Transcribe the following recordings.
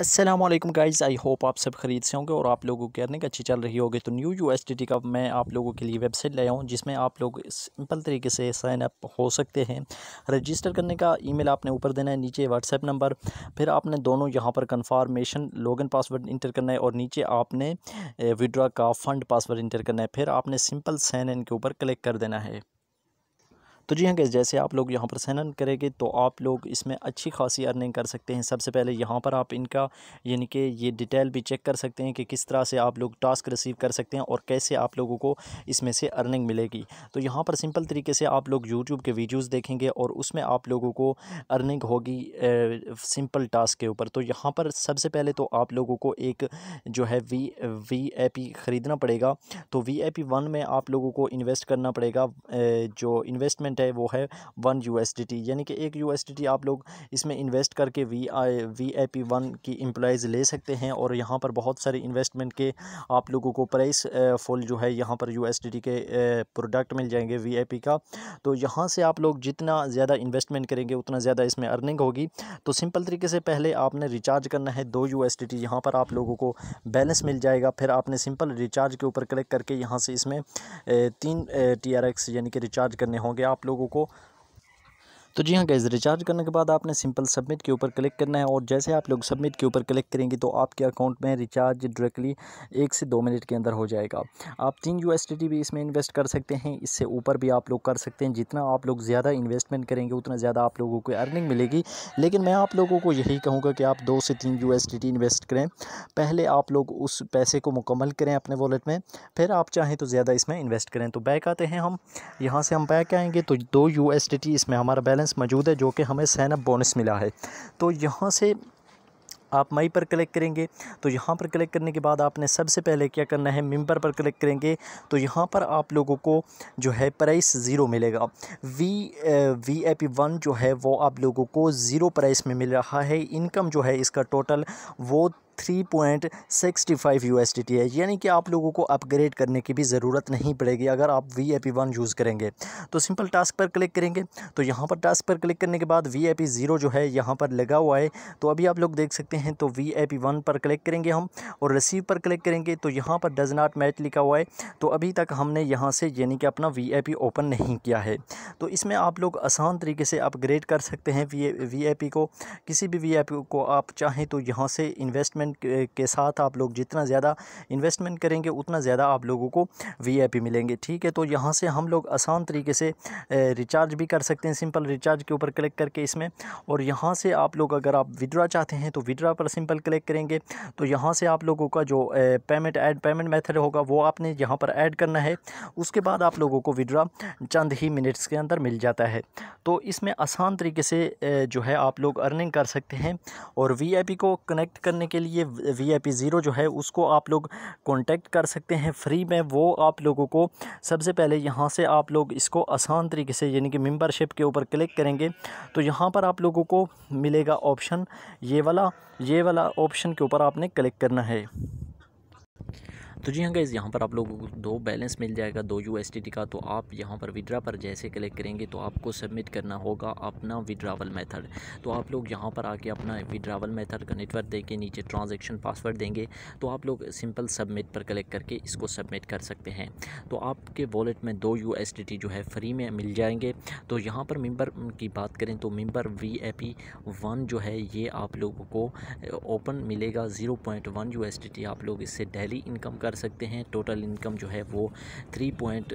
Aslam guys I hope आप सब खरीद से होंगे और आप लोगों की अर्निंग अच्छी चल रही होगी तो न्यू यू एस का मैं आप लोगों के लिए वेबसाइट लाया हूँ जिसमें आप लोग सिंपल तरीके से साइन अप हो सकते हैं रजिस्टर करने का ईमेल आपने ऊपर देना है नीचे व्हाट्सएप नंबर फिर आपने दोनों यहाँ पर कन्फर्मेशन लॉगिन पासवर्ड इंटर करना है और नीचे आपने विड्रा का फ़ंड पासवर्ड इंटर करना है फिर आपने सिंपल साइन इन के ऊपर क्लिक कर देना है तो जी हाँ गैस जैसे आप लोग यहाँ पर सैनन करेंगे तो आप लोग इसमें अच्छी खासी अर्निंग कर सकते हैं सबसे पहले यहाँ पर आप इनका यानी कि ये डिटेल भी चेक कर सकते हैं कि किस तरह से आप लोग टास्क रिसीव कर सकते हैं और कैसे आप लोगों को इसमें से अर्निंग मिलेगी तो यहाँ पर सिंपल तरीके से आप लोग यूट्यूब के वीडियोज़ देखेंगे और उसमें आप लोगों को अर्निंग होगी सिंपल टास्क के ऊपर तो यहाँ पर सबसे पहले तो आप लोगों को एक जो है वी वी ए पी ख़रीदना पड़ेगा तो वी ए पी वन में आप लोगों को इन्वेस्ट करना पड़ेगा जो इन्वेस्टमेंट इन्वेस्टमेंट है वो है वन यू यानी कि एक यू आप लोग इसमें इन्वेस्ट करके V I V I P one की एम्प्लॉयज़ ले सकते हैं और यहाँ पर बहुत सारे इन्वेस्टमेंट के आप लोगों को प्राइस फुल जो है यहाँ पर यू के प्रोडक्ट मिल जाएंगे वी आई पी का तो यहाँ से आप लोग जितना ज़्यादा इन्वेस्टमेंट करेंगे उतना ज़्यादा इसमें अर्निंग होगी तो सिंपल तरीके से पहले आपने रिचार्ज करना है दो यू एस पर आप लोगों को बैलेंस मिल जाएगा फिर आपने सिंपल रिचार्ज के ऊपर क्लिक करके यहाँ से इसमें तीन टी आर एक्स यानी कि रिचार्ज करने होंगे आप लोगों को तो जी हाँ गैज़ रिचार्ज करने के बाद आपने सिंपल सबमिट के ऊपर क्लिक करना है और जैसे आप लोग सबमिट के ऊपर क्लिक करेंगे तो आपके अकाउंट में रिचार्ज डायरेक्टली एक से दो मिनट के अंदर हो जाएगा आप तीन यू भी इसमें इन्वेस्ट कर सकते हैं इससे ऊपर भी आप लोग कर सकते हैं जितना आप लोग ज़्यादा इन्वेस्टमेंट करेंगे उतना ज़्यादा आप लोगों को अर्निंग मिलेगी लेकिन मैं आप लोगों को यही कहूँगा कि आप दो से तीन यू इन्वेस्ट करें पहले आप लोग उस पैसे को मुकम्मल करें अपने वॉलेट में फिर आप चाहें तो ज़्यादा इसमें इन्वेस्ट करें तो बैक आते हैं हम यहाँ से हम बैक आएँगे तो दो यू इसमें हमारा बैलेंस रेफरेंस मौजूद है जो कि हमें सैनअप बोनस मिला है तो यहाँ से आप मई पर क्लिक करेंगे तो यहाँ पर क्लिक करने के बाद आपने सबसे पहले क्या करना है मिम्बर पर क्लिक करेंगे तो यहाँ पर आप लोगों को जो है प्राइस ज़ीरो मिलेगा V V A P one जो है वो आप लोगों को ज़ीरो प्राइस में मिल रहा है इनकम जो है इसका टोटल वो three point sixty five U S D T है यानी कि आप लोगों को अपग्रेड करने की भी ज़रूरत नहीं पड़ेगी अगर आप V A P one use करेंगे तो सिंपल टास्क पर क्लिक करेंगे तो यहाँ पर टास्क पर क्लिक करने के बाद वी ए पी ज़ीरो जो है यहाँ पर लगा हुआ है तो अभी आप लोग देख सकते हैं तो वी ए पी वन पर क्लिक करेंगे हम और रिसीव पर क्लिक करेंगे तो यहाँ पर डज नॉट मैच लिखा हुआ है तो अभी तक हमने यहाँ से यानी कि अपना वी ए पी ओपन नहीं किया है तो इसमें आप लोग आसान तरीके से अपग्रेड कर सकते हैं वी ए पी को किसी भी वी ए पी को आप चाहें तो यहाँ से इन्वेस्टमेंट इन्वेस्टमेंट के साथ आप लोग जितना ज़्यादा इन्वेस्टमेंट करेंगे उतना ज़्यादा आप लोगों को वी मिलेंगे ठीक है तो यहाँ से हम लोग आसान तरीके से रिचार्ज भी कर सकते हैं सिंपल रिचार्ज के ऊपर क्लिक करके इसमें और यहाँ से आप लोग अगर आप विड्रा चाहते हैं तो विड्रा पर सिंपल क्लिक करेंगे तो यहाँ से आप लोगों का जो पेमेंट ऐड पेमेंट मेथड होगा वो आपने यहाँ पर ऐड करना है उसके बाद आप लोगों को विड्रा चंद ही मिनट्स के अंदर मिल जाता है तो इसमें आसान तरीके से जो है आप लोग अर्निंग कर सकते हैं और वी को कनेक्ट करने के लिए ये वी आई पी ज़ीरो जो है उसको आप लोग कॉन्टेक्ट कर सकते हैं फ्री में वो आप लोगों को सबसे पहले यहाँ से आप लोग इसको आसान तरीके से यानी कि मेम्बरशिप के ऊपर क्लिक करेंगे तो यहाँ पर आप लोगों को मिलेगा ऑप्शन ये वाला ये वाला ऑप्शन के ऊपर आपने क्लिक करना है तो जी हाँ गैस यहाँ पर आप लोगों को दो बैलेंस मिल जाएगा दो यू का तो आप यहाँ पर विड्रा पर जैसे क्लिक करेंगे तो आपको सबमिट करना होगा अपना विड्रावल मेथड तो आप लोग यहाँ पर आके अपना विड्रावल मेथड का नेटवर्क के नीचे ट्रांजेक्शन पासवर्ड देंगे तो आप लोग सिंपल सबमिट पर क्लिक करके इसको सबमिट कर सकते हैं तो आपके वॉलेट में दो यू जो है फ्री में मिल जाएंगे तो यहाँ पर मेम्बर की बात करें तो member V A P one जो है ये आप लोगों को ओपन मिलेगा ज़ीरो पॉइंट वन यू आप लोग इससे डेली इनकम कर सकते हैं टोटल इनकम जो है वो थ्री पॉइंट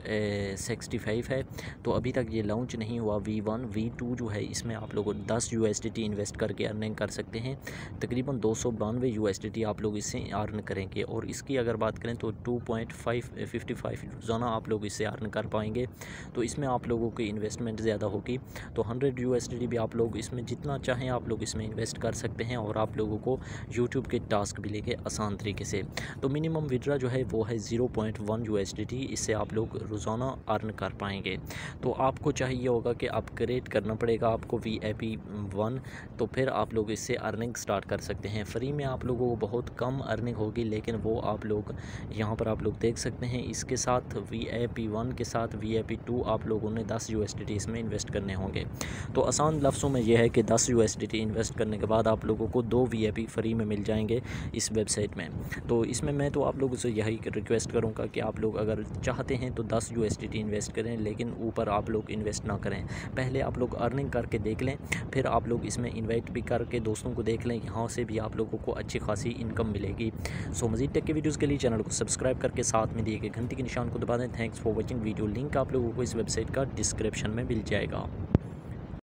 सिक्सटी फाइव है तो अभी तक ये लॉन्च नहीं हुआ वी वन वी टू जो है इसमें आप लोग दस यू इन्वेस्ट करके अर्निंग कर सकते हैं तकरीबन दो सौ बानवे यू आप लोग इससे अर्न करेंगे और इसकी अगर बात करें तो two point five fifty five रोज़ाना आप लोग इससे अर्न कर पाएंगे तो इसमें आप लोगों की इन्वेस्टमेंट ज़्यादा होगी तो हंड्रेड यू भी आप लोग इसमें जितना चाहें आप लोग इसमें इन्वेस्ट कर सकते हैं और आप लोगों को यूट्यूब के टास्क भी लेके आसान तरीके से तो मिनिमम विड्रा जो है वो है ज़ीरो पॉइंट वन यू इससे आप लोग रोज़ाना अर्न कर पाएंगे तो आपको चाहिए होगा कि अपग्रेड करना पड़ेगा आपको वी आई पी वन तो फिर आप लोग इससे अर्निंग स्टार्ट कर सकते हैं फ्री में आप लोगों को बहुत कम अर्निंग होगी लेकिन वो आप लोग यहाँ पर आप लोग देख सकते हैं इसके साथ वी आई पी वन के साथ वी आई पी टू आप लोगों ने दस यू एस डी टी इसमें इन्वेस्ट करने होंगे तो आसान लफ्सों में यह है कि दस U S D T invest करने के बाद आप लोगों को दो वी आई पी फ्री में मिल जाएंगे इस वेबसाइट में तो इसमें मैं तो आप लोगों से यही रिक्वेस्ट करूँगा कि आप लोग अगर चाहते हैं तो दस यू इन्वेस्ट करें लेकिन ऊपर आप लोग इन्वेस्ट ना करें पहले आप लोग अर्निंग करके देख लें फिर आप लोग इसमें इन्वाइट भी करके दोस्तों को देख लें यहाँ से भी आप लोगों को अच्छी खासी इनकम मिलेगी सो मज़ीद टेक के वीडियोज़ के लिए चैनल को सब्सक्राइब करके साथ में दिए गए घंटी के निशान को दबा दें thanks for watching video link आप लोगों को इस वेबसाइट का डिस्क्रिप्शन में मिल जाएगा